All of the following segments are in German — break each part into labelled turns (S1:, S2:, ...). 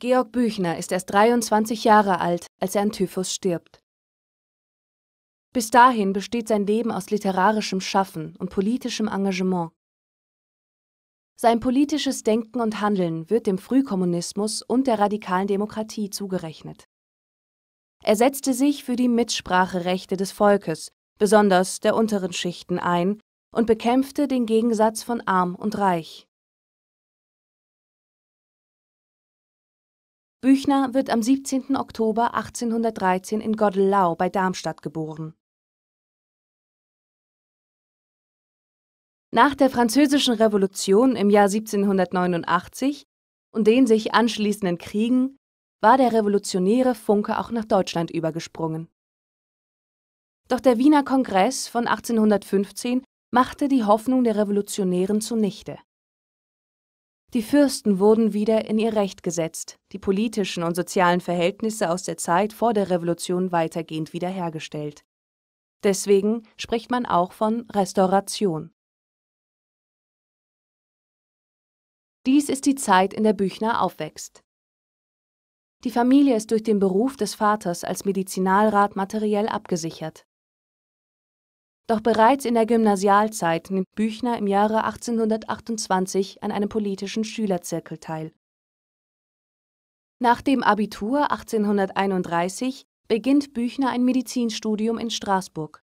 S1: Georg Büchner ist erst 23 Jahre alt, als er an Typhus stirbt. Bis dahin besteht sein Leben aus literarischem Schaffen und politischem Engagement. Sein politisches Denken und Handeln wird dem Frühkommunismus und der radikalen Demokratie zugerechnet. Er setzte sich für die Mitspracherechte des Volkes, besonders der unteren Schichten, ein und bekämpfte den Gegensatz von Arm und Reich. Büchner wird am 17. Oktober 1813 in Goddelau bei Darmstadt geboren. Nach der Französischen Revolution im Jahr 1789 und den sich anschließenden Kriegen war der revolutionäre Funke auch nach Deutschland übergesprungen. Doch der Wiener Kongress von 1815 machte die Hoffnung der Revolutionären zunichte. Die Fürsten wurden wieder in ihr Recht gesetzt, die politischen und sozialen Verhältnisse aus der Zeit vor der Revolution weitergehend wiederhergestellt. Deswegen spricht man auch von Restauration. Dies ist die Zeit, in der Büchner aufwächst. Die Familie ist durch den Beruf des Vaters als Medizinalrat materiell abgesichert. Doch bereits in der Gymnasialzeit nimmt Büchner im Jahre 1828 an einem politischen Schülerzirkel teil. Nach dem Abitur 1831 beginnt Büchner ein Medizinstudium in Straßburg.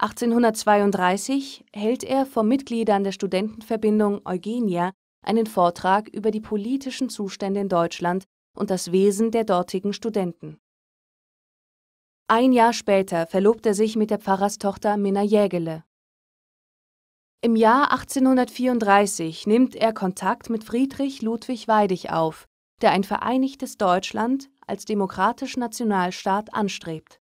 S1: 1832 hält er vor Mitgliedern der Studentenverbindung Eugenia einen Vortrag über die politischen Zustände in Deutschland und das Wesen der dortigen Studenten ein Jahr später verlobt er sich mit der Pfarrerstochter Minna Jägele. Im Jahr 1834 nimmt er Kontakt mit Friedrich Ludwig Weidig auf, der ein vereinigtes Deutschland als demokratisch Nationalstaat anstrebt.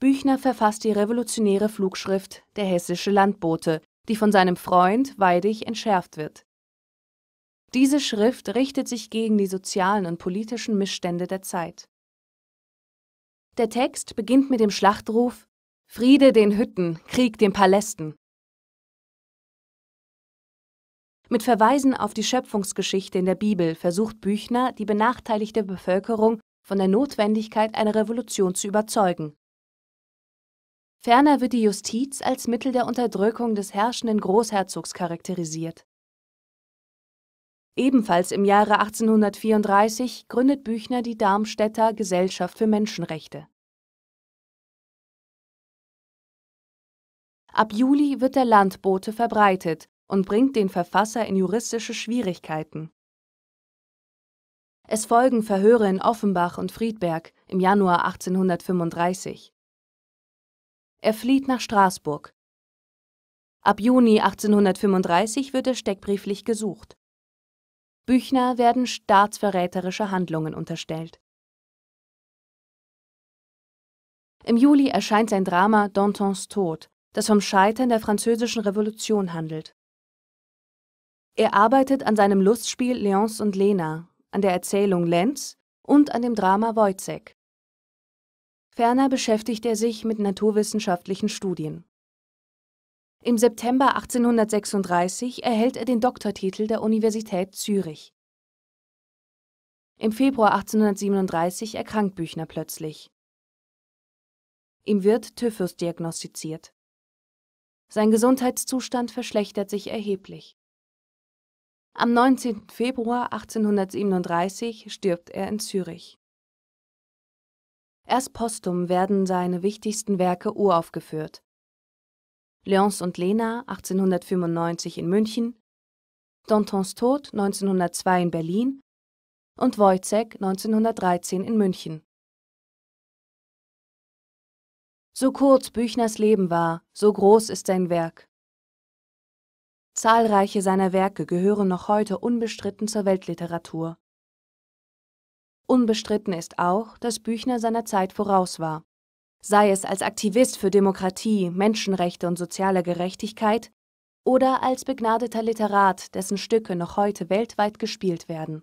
S1: Büchner verfasst die revolutionäre Flugschrift Der Hessische Landbote, die von seinem Freund Weidig entschärft wird diese Schrift richtet sich gegen die sozialen und politischen Missstände der Zeit. Der Text beginnt mit dem Schlachtruf Friede den Hütten, Krieg den Palästen. Mit Verweisen auf die Schöpfungsgeschichte in der Bibel versucht Büchner, die benachteiligte Bevölkerung von der Notwendigkeit einer Revolution zu überzeugen. Ferner wird die Justiz als Mittel der Unterdrückung des herrschenden Großherzogs charakterisiert. Ebenfalls im Jahre 1834 gründet Büchner die Darmstädter Gesellschaft für Menschenrechte. Ab Juli wird der Landbote verbreitet und bringt den Verfasser in juristische Schwierigkeiten. Es folgen Verhöre in Offenbach und Friedberg im Januar 1835. Er flieht nach Straßburg. Ab Juni 1835 wird er steckbrieflich gesucht. Büchner werden staatsverräterische Handlungen unterstellt. Im Juli erscheint sein Drama Dantons Tod, das vom Scheitern der Französischen Revolution handelt. Er arbeitet an seinem Lustspiel Leons und Lena, an der Erzählung Lenz und an dem Drama Wojcek. Ferner beschäftigt er sich mit naturwissenschaftlichen Studien. Im September 1836 erhält er den Doktortitel der Universität Zürich. Im Februar 1837 erkrankt Büchner plötzlich. Ihm wird Typhus diagnostiziert. Sein Gesundheitszustand verschlechtert sich erheblich. Am 19. Februar 1837 stirbt er in Zürich. Erst postum werden seine wichtigsten Werke uraufgeführt. Léonce und Lena 1895 in München, Dantons Tod 1902 in Berlin und Wojciech 1913 in München. So kurz Büchners Leben war, so groß ist sein Werk. Zahlreiche seiner Werke gehören noch heute unbestritten zur Weltliteratur. Unbestritten ist auch, dass Büchner seiner Zeit voraus war sei es als Aktivist für Demokratie, Menschenrechte und soziale Gerechtigkeit oder als begnadeter Literat, dessen Stücke noch heute weltweit gespielt werden.